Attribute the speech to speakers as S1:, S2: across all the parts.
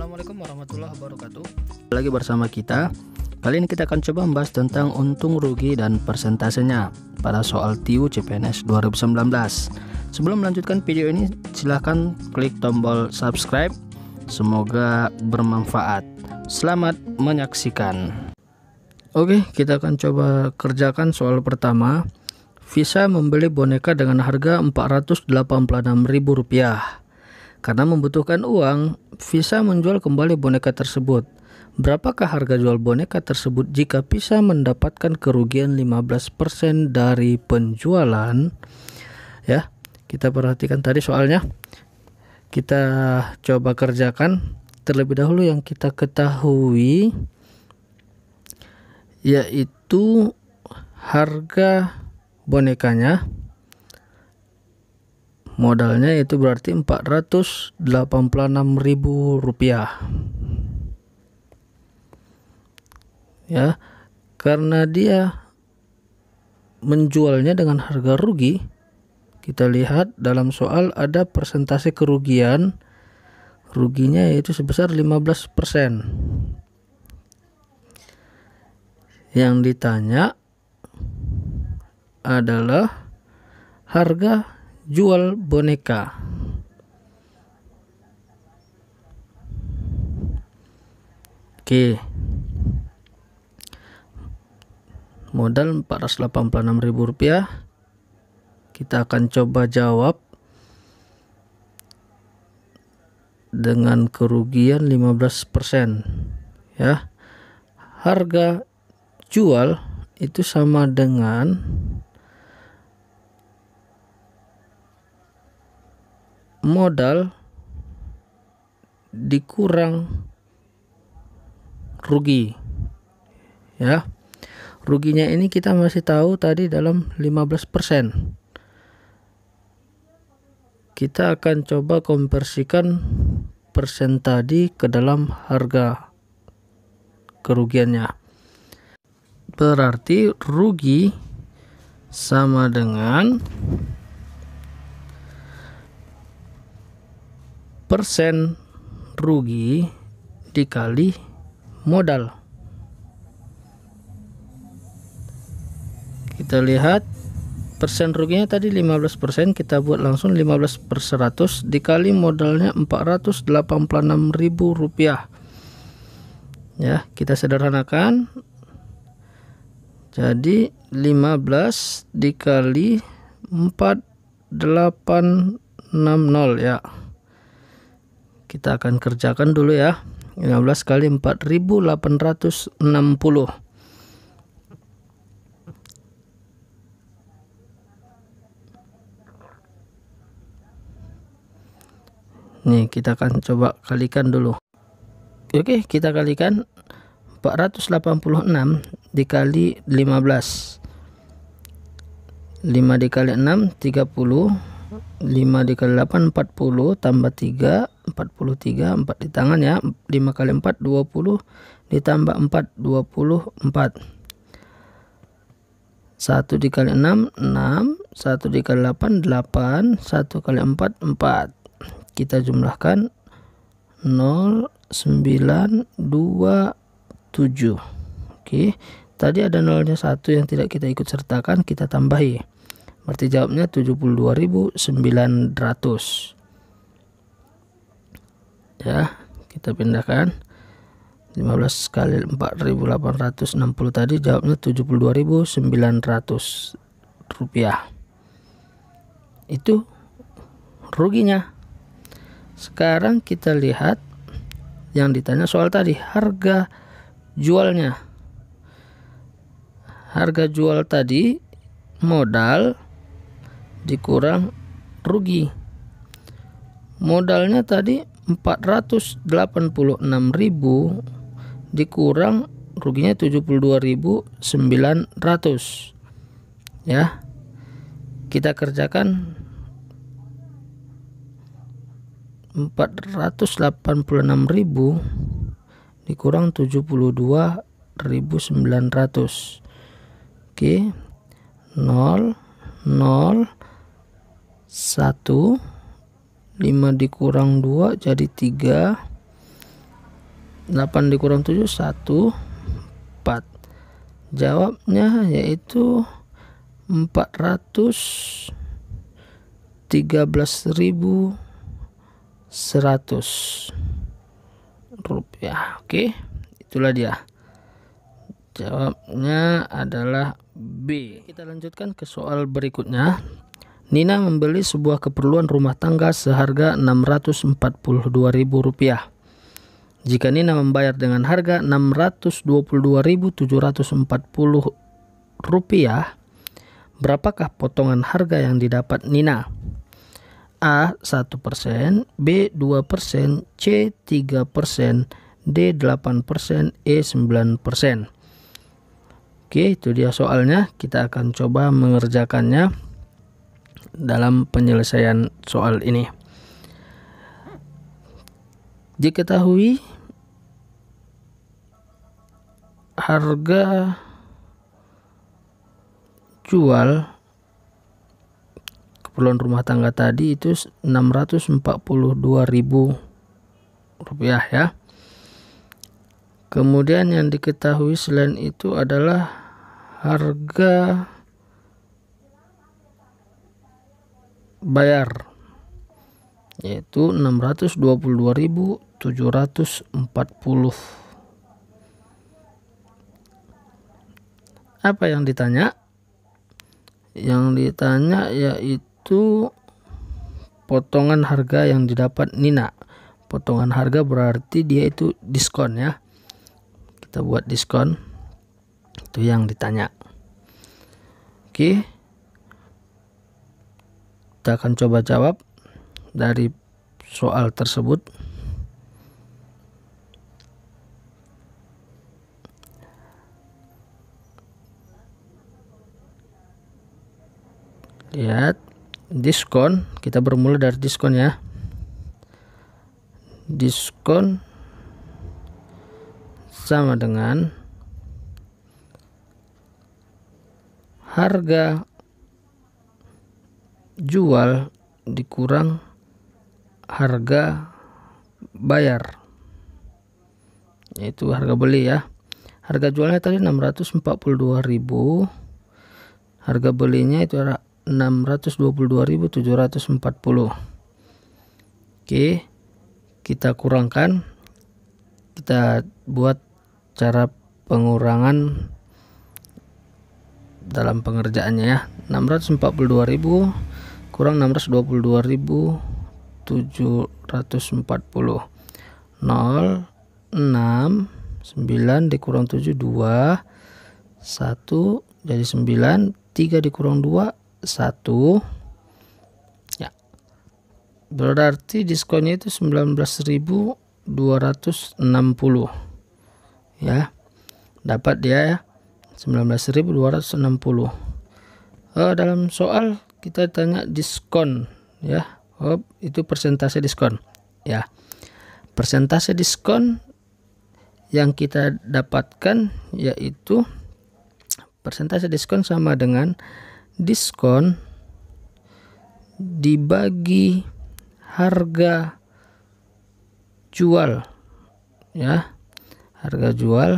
S1: Assalamualaikum warahmatullahi wabarakatuh. Lagi bersama kita. Kali ini kita akan coba membahas tentang untung rugi dan persentasenya pada soal TIU CPNS 2019. Sebelum melanjutkan video ini, silahkan klik tombol subscribe. Semoga bermanfaat. Selamat menyaksikan. Oke, kita akan coba kerjakan soal pertama. Visa membeli boneka dengan harga Rp486.000. Karena membutuhkan uang, Visa menjual kembali boneka tersebut. Berapakah harga jual boneka tersebut jika Visa mendapatkan kerugian 15% dari penjualan? Ya, kita perhatikan tadi soalnya. Kita coba kerjakan terlebih dahulu yang kita ketahui yaitu harga bonekanya modalnya itu berarti 486.000 rupiah ya karena dia menjualnya dengan harga rugi kita lihat dalam soal ada persentase kerugian ruginya yaitu sebesar 15% yang ditanya adalah harga jual boneka. Oke. Modal Rp486.000. Kita akan coba jawab dengan kerugian 15%. Ya. Harga jual itu sama dengan modal dikurang rugi ya ruginya ini kita masih tahu tadi dalam 15% kita akan coba konversikan persen tadi ke dalam harga kerugiannya berarti rugi sama dengan persen rugi dikali modal kita lihat persen ruginya tadi 15% kita buat langsung 15 per 100 dikali modalnya 486.000 rupiah ya kita sederhanakan jadi 15 dikali 4860 ya kita akan kerjakan dulu ya 15 kali 4860 Nih kita akan coba kalikan dulu Oke kita kalikan 486 dikali 15 5 dikali 6 30 5 dikali 8 40 tambah 3 43 4 di tangan ya 5 kali 4 20 ditambah 4 24 1 dikali 6 6 1 dikali 8 8 1 kali 4 4 kita jumlahkan 0 9 2 7 oke tadi ada nolnya satu yang tidak kita ikut sertakan kita tambahi berarti jawabnya 72.900 ya kita pindahkan 15 kali 4860 tadi jawabnya 72.900 rupiah itu ruginya sekarang kita lihat yang ditanya soal tadi harga jualnya harga jual tadi modal dikurang rugi modalnya tadi 486.000 dikurang ruginya 72.900 ya kita kerjakan 486.000 dikurang 72.900 oke 0 0 1 5 dikurang 2 jadi 3 8 dikurang 7 1 4 jawabnya yaitu 413.100 rupiah oke itulah dia jawabnya adalah B kita lanjutkan ke soal berikutnya Nina membeli sebuah keperluan rumah tangga seharga Rp642.000. Jika Nina membayar dengan harga Rp622.740, berapakah potongan harga yang didapat Nina? A. 1%, B. 2%, C. 3%, D. 8%, E. 9%. Oke, itu dia soalnya. Kita akan coba mengerjakannya dalam penyelesaian soal ini. Diketahui harga jual keperluan rumah tangga tadi itu 642.000 rupiah ya. Kemudian yang diketahui selain itu adalah harga bayar yaitu 622.740 apa yang ditanya yang ditanya yaitu potongan harga yang didapat Nina potongan harga berarti dia itu diskon ya kita buat diskon itu yang ditanya oke okay kita akan coba jawab dari soal tersebut lihat diskon kita bermula dari diskon ya diskon sama dengan harga jual dikurang harga bayar yaitu harga beli ya harga jualnya tadi 642.000 harga belinya itu 622.740 oke kita kurangkan kita buat cara pengurangan dalam pengerjaannya ya 642.000 kurang 622.740 0 6 9 dikurang 7 2 1 jadi 9 3 dikurang 2 1 ya berarti diskonnya itu 19.260 ya dapat dia ya 19.260 uh, eh, dalam soal kita tanya diskon ya hop itu persentase diskon ya persentase diskon yang kita dapatkan yaitu persentase diskon sama dengan diskon dibagi harga jual ya harga jual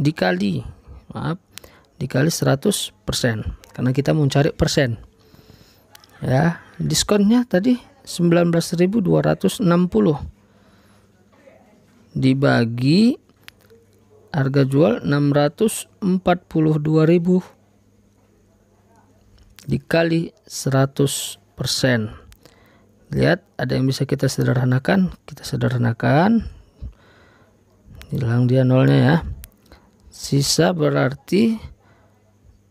S1: dikali maaf dikali 100% karena kita mencari persen ya diskonnya tadi 19.260 dibagi harga jual 642.000 dikali 100% lihat ada yang bisa kita sederhanakan kita sederhanakan hilang dia nolnya ya sisa berarti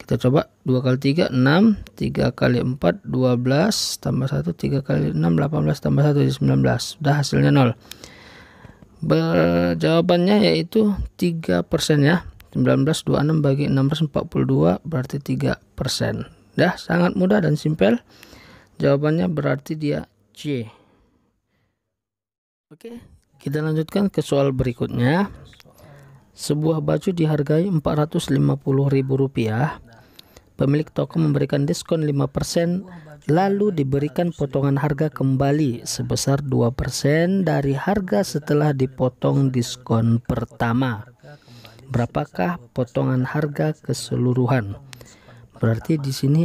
S1: kita coba 2 kali 3 6 3 kali 4 12 tambah 1 3 kali 6 18 tambah 1 19 udah hasilnya 0 Ber jawabannya yaitu 3 persen ya 26 bagi 642 42 berarti 3 persen dah sangat mudah dan simpel jawabannya berarti dia C oke kita lanjutkan ke soal berikutnya sebuah baju dihargai Rp450.000. Pemilik toko memberikan diskon 5% lalu diberikan potongan harga kembali sebesar 2% dari harga setelah dipotong diskon pertama. Berapakah potongan harga keseluruhan? Berarti di sini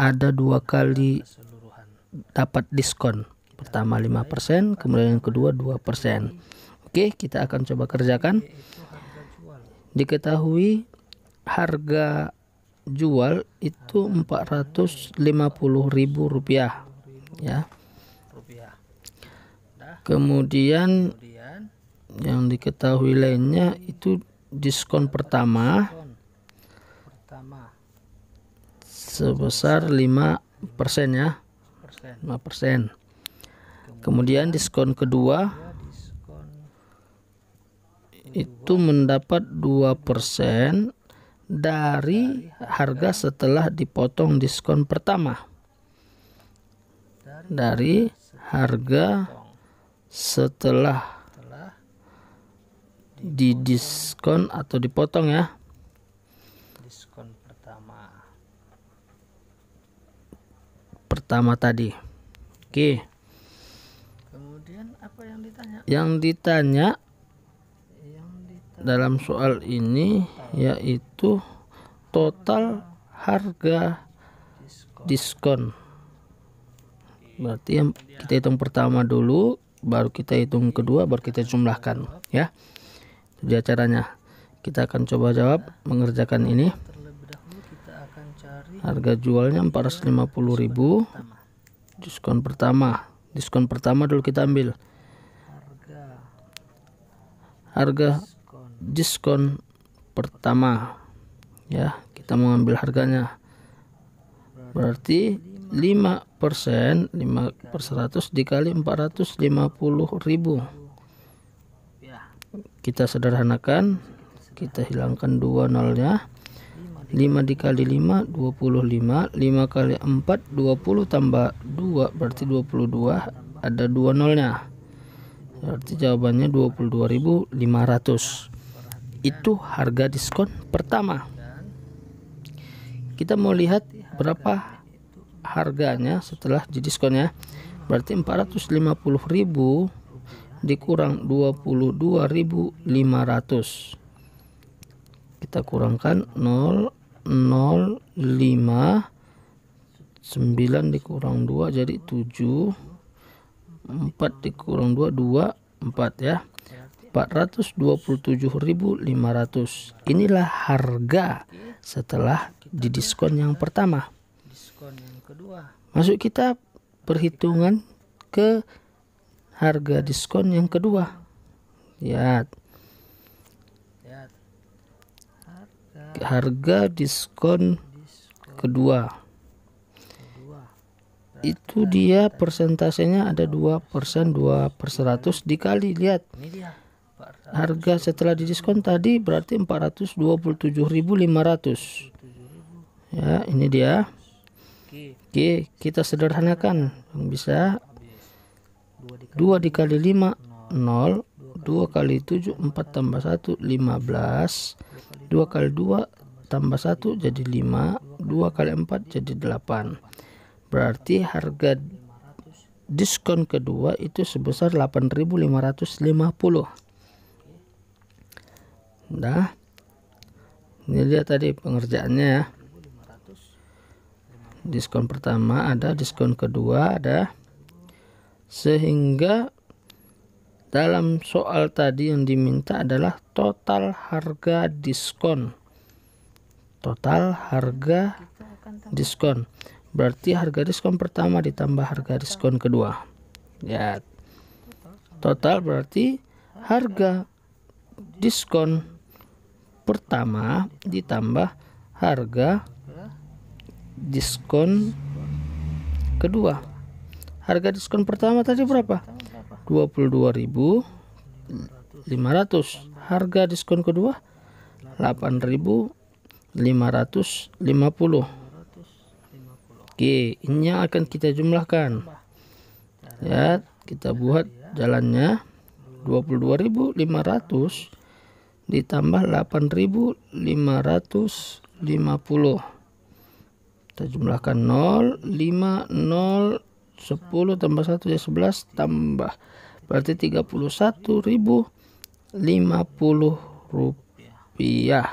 S1: ada dua kali dapat diskon. Pertama 5%, kemudian yang kedua 2%. Oke, kita akan coba kerjakan. Diketahui harga jual itu 450.000 rupiah ya. Kemudian yang diketahui lainnya itu diskon pertama sebesar 5% ya. 5%. Kemudian diskon kedua itu mendapat 2% dari harga setelah dipotong diskon pertama. Dari harga setelah didiskon atau dipotong ya. Diskon pertama. Pertama tadi. Oke. Kemudian apa yang ditanya? Yang ditanya dalam soal ini yaitu total harga diskon berarti yang kita hitung pertama dulu baru kita hitung kedua baru kita jumlahkan ya jadi caranya kita akan coba jawab mengerjakan ini harga jualnya 450.000 diskon pertama diskon pertama dulu kita ambil harga diskon pertama ya kita mengambil harganya berarti 5% persen 5 per 100 dikali 450.000 kita sederhanakan kita hilangkan dua nolnya 5 dikali 5 25 5 kali 4 20 tambah 2 berarti 22 ada dua nolnya berarti jawabannya 22.500 itu harga diskon pertama kita mau lihat berapa harganya setelah di diskon ya berarti 450.000 dikurang 22.500 kita kurangkan 0 0 5 9 dikurang 2 jadi 7 4 dikurang 2 2 4 ya 427.500. Inilah harga setelah di diskon yang pertama. Masuk kita perhitungan ke harga diskon yang kedua. Lihat. Harga diskon kedua. Itu dia persentasenya ada 2% 2 per 100 dikali lihat. Harga setelah didiskon tadi berarti 427.500. Ya, ini dia. Oke, kita sederhanakan. Bisa 2 dikali 5 0 2 kali 7 4 tambah 1 15 2 kali 2 tambah 1 jadi 5 2 kali 4 jadi 8 berarti harga diskon kedua itu sebesar 8550 udah ini dia tadi pengerjaannya ya diskon pertama ada diskon kedua ada sehingga dalam soal tadi yang diminta adalah total harga diskon total harga diskon berarti harga diskon pertama ditambah harga diskon kedua ya total berarti harga diskon pertama ditambah harga diskon kedua. Harga diskon pertama tadi berapa? 22.500. Harga diskon kedua 8.550. Oke, ini yang akan kita jumlahkan. Ya, kita buat jalannya 22.500 ditambah 8550 kita jumlahkan 0 5 0 10 tambah 1 ya 11 tambah berarti 31.050 rupiah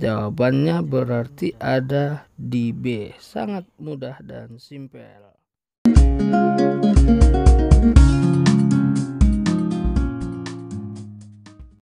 S1: jawabannya berarti ada di B sangat mudah dan simpel